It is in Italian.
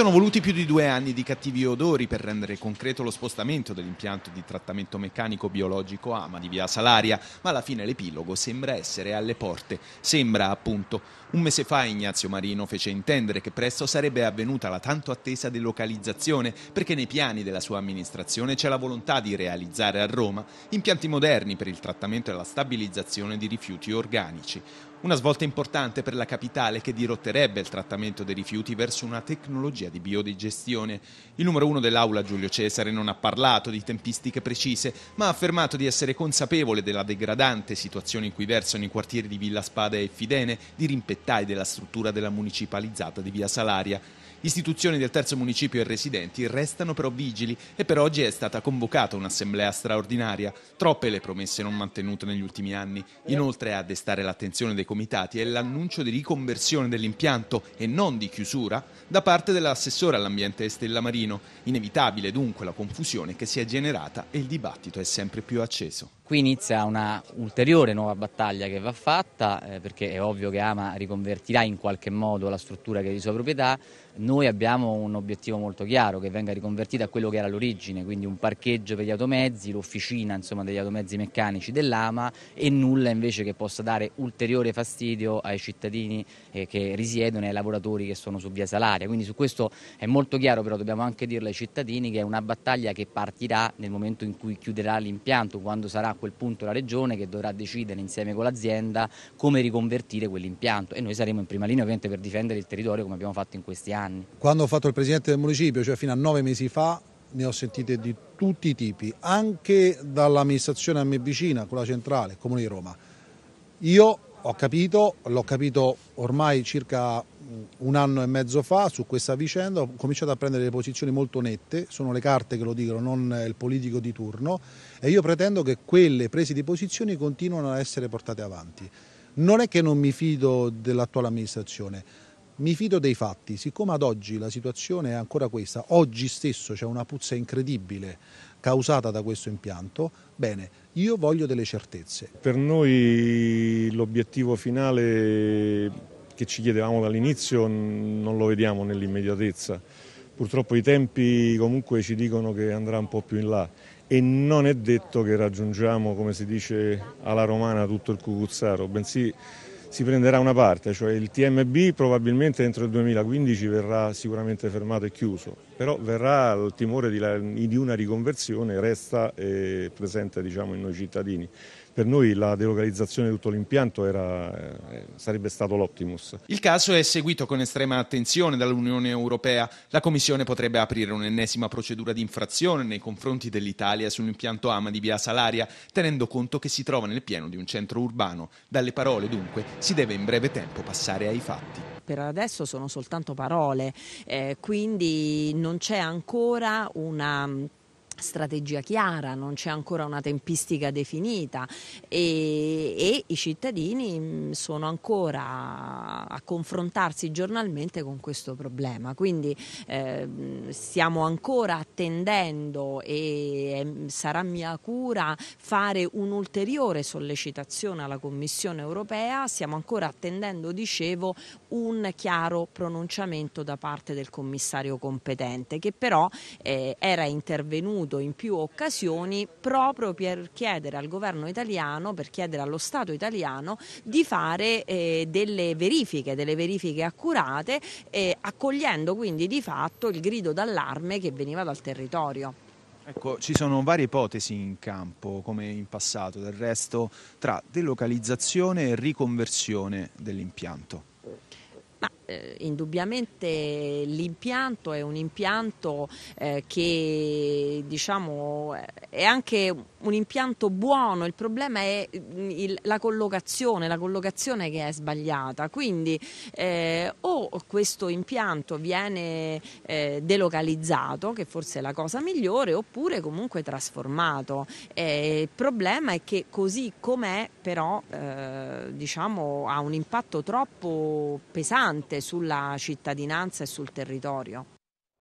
Sono voluti più di due anni di cattivi odori per rendere concreto lo spostamento dell'impianto di trattamento meccanico biologico AMA ah, di via Salaria, ma alla fine l'epilogo sembra essere alle porte. Sembra, appunto. Un mese fa Ignazio Marino fece intendere che presto sarebbe avvenuta la tanto attesa delocalizzazione, perché nei piani della sua amministrazione c'è la volontà di realizzare a Roma impianti moderni per il trattamento e la stabilizzazione di rifiuti organici. Una svolta importante per la capitale che dirotterebbe il trattamento dei rifiuti verso una tecnologia di biodigestione. Il numero uno dell'aula Giulio Cesare non ha parlato di tempistiche precise, ma ha affermato di essere consapevole della degradante situazione in cui versano i quartieri di Villa Spada e Fidene, di Rimpettai della struttura della municipalizzata di Via Salaria. Istituzioni del terzo municipio e residenti restano però vigili e per oggi è stata convocata un'assemblea straordinaria. Troppe le promesse non mantenute negli ultimi anni. Inoltre a destare l'attenzione dei comitati è l'annuncio di riconversione dell'impianto e non di chiusura da parte dell'assessore all'ambiente Stella Marino. Inevitabile dunque la confusione che si è generata e il dibattito è sempre più acceso. Qui inizia una ulteriore nuova battaglia che va fatta, eh, perché è ovvio che Ama riconvertirà in qualche modo la struttura che è di sua proprietà. Noi abbiamo un obiettivo molto chiaro, che venga riconvertita a quello che era l'origine, quindi un parcheggio per gli automezzi, l'officina insomma, degli automezzi meccanici dell'Ama e nulla invece che possa dare ulteriore fastidio ai cittadini eh, che risiedono e ai lavoratori che sono su via Salaria. Quindi su questo è molto chiaro, però dobbiamo anche dirlo ai cittadini, che è una battaglia che partirà nel momento in cui chiuderà l'impianto, quando sarà quel punto la Regione che dovrà decidere insieme con l'azienda come riconvertire quell'impianto e noi saremo in prima linea ovviamente per difendere il territorio come abbiamo fatto in questi anni. Quando ho fatto il Presidente del Municipio, cioè fino a nove mesi fa, ne ho sentite di tutti i tipi, anche dall'amministrazione a me vicina, quella centrale, Comune di Roma. Io ho capito, l'ho capito ormai circa un anno e mezzo fa su questa vicenda ho cominciato a prendere delle posizioni molto nette, sono le carte che lo dicono, non il politico di turno e io pretendo che quelle prese di posizioni continuino a essere portate avanti. Non è che non mi fido dell'attuale amministrazione, mi fido dei fatti, siccome ad oggi la situazione è ancora questa, oggi stesso c'è una puzza incredibile causata da questo impianto, bene, io voglio delle certezze. Per noi l'obiettivo finale che ci chiedevamo dall'inizio non lo vediamo nell'immediatezza. Purtroppo i tempi comunque ci dicono che andrà un po' più in là e non è detto che raggiungiamo, come si dice alla romana, tutto il Cucuzzaro, bensì si prenderà una parte, cioè il TMB probabilmente entro il 2015 verrà sicuramente fermato e chiuso però verrà il timore di, la, di una riconversione resta eh, presente diciamo, in noi cittadini. Per noi la delocalizzazione di tutto l'impianto era, eh, sarebbe stato l'optimus. Il caso è seguito con estrema attenzione dall'Unione Europea. La Commissione potrebbe aprire un'ennesima procedura di infrazione nei confronti dell'Italia sull'impianto AMA di Via Salaria, tenendo conto che si trova nel pieno di un centro urbano. Dalle parole, dunque, si deve in breve tempo passare ai fatti per adesso sono soltanto parole, eh, quindi non c'è ancora una strategia chiara, non c'è ancora una tempistica definita e, e i cittadini mm, sono ancora a confrontarsi giornalmente con questo problema. Quindi eh, stiamo ancora attendendo e mm, sarà mia cura fare un'ulteriore sollecitazione alla Commissione europea, stiamo ancora attendendo, dicevo, un chiaro pronunciamento da parte del commissario competente che però eh, era intervenuto ripetuto in più occasioni proprio per chiedere al governo italiano, per chiedere allo Stato italiano di fare eh, delle verifiche, delle verifiche accurate, eh, accogliendo quindi di fatto il grido d'allarme che veniva dal territorio. Ecco, ci sono varie ipotesi in campo, come in passato, del resto, tra delocalizzazione e riconversione dell'impianto eh, indubbiamente l'impianto è un impianto eh, che diciamo, è anche un impianto buono, il problema è mm, il, la collocazione, la collocazione che è sbagliata, quindi eh, o questo impianto viene eh, delocalizzato, che forse è la cosa migliore, oppure comunque trasformato. Eh, il problema è che così com'è però eh, diciamo, ha un impatto troppo pesante sulla cittadinanza e sul territorio.